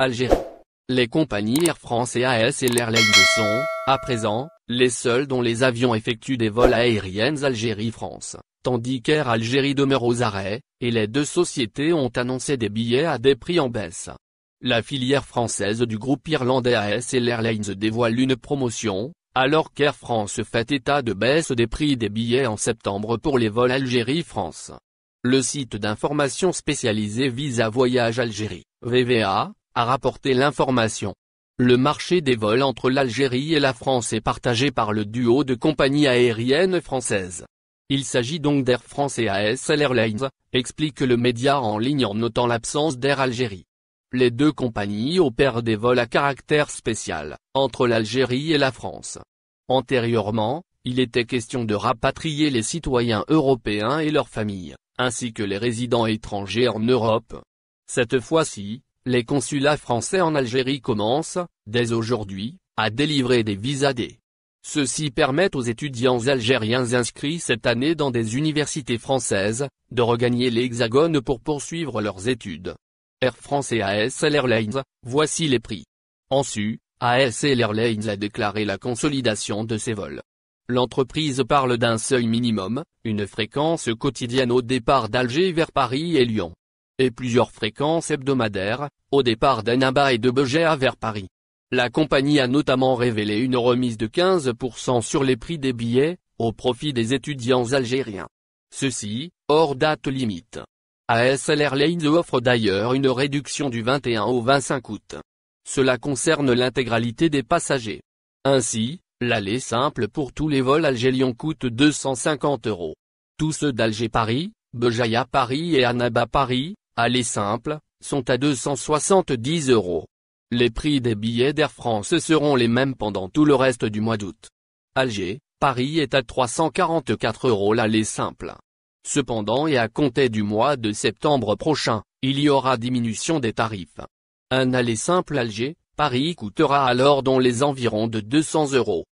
Algérie. Les compagnies Air France et AS et sont, à présent, les seules dont les avions effectuent des vols aériennes Algérie-France, tandis qu'Air Algérie demeure aux arrêts, et les deux sociétés ont annoncé des billets à des prix en baisse. La filière française du groupe irlandais AS et l'Airlines dévoile une promotion, alors qu'Air France fait état de baisse des prix des billets en septembre pour les vols Algérie-France. Le site d'information spécialisé Visa Voyage Algérie, VVA, a rapporté l'information. Le marché des vols entre l'Algérie et la France est partagé par le duo de compagnies aériennes françaises. Il s'agit donc d'Air France et ASL Airlines, explique le média en ligne en notant l'absence d'Air Algérie. Les deux compagnies opèrent des vols à caractère spécial, entre l'Algérie et la France. Antérieurement, il était question de rapatrier les citoyens européens et leurs familles, ainsi que les résidents étrangers en Europe. Cette fois-ci, les consulats français en Algérie commencent, dès aujourd'hui, à délivrer des visas D. Ceux-ci permettent aux étudiants algériens inscrits cette année dans des universités françaises, de regagner l'Hexagone pour poursuivre leurs études. Air France et ASL Airlines, voici les prix. En su, ASL Airlines a déclaré la consolidation de ses vols. L'entreprise parle d'un seuil minimum, une fréquence quotidienne au départ d'Alger vers Paris et Lyon et plusieurs fréquences hebdomadaires, au départ d'Anaba et de Begea vers Paris. La compagnie a notamment révélé une remise de 15% sur les prix des billets, au profit des étudiants algériens. Ceci, hors date limite. ASL Airlines offre d'ailleurs une réduction du 21 au 25 août. Cela concerne l'intégralité des passagers. Ainsi, l'aller simple pour tous les vols algériens coûte 250 euros. Tous ceux d'Alger-Paris, Bejaïa-Paris et Annaba-Paris, aller simples, sont à 270 euros. Les prix des billets d'Air France seront les mêmes pendant tout le reste du mois d'août. Alger, Paris est à 344 euros l'aller simple. Cependant et à compter du mois de septembre prochain, il y aura diminution des tarifs. Un aller simple Alger, Paris coûtera alors dans les environs de 200 euros.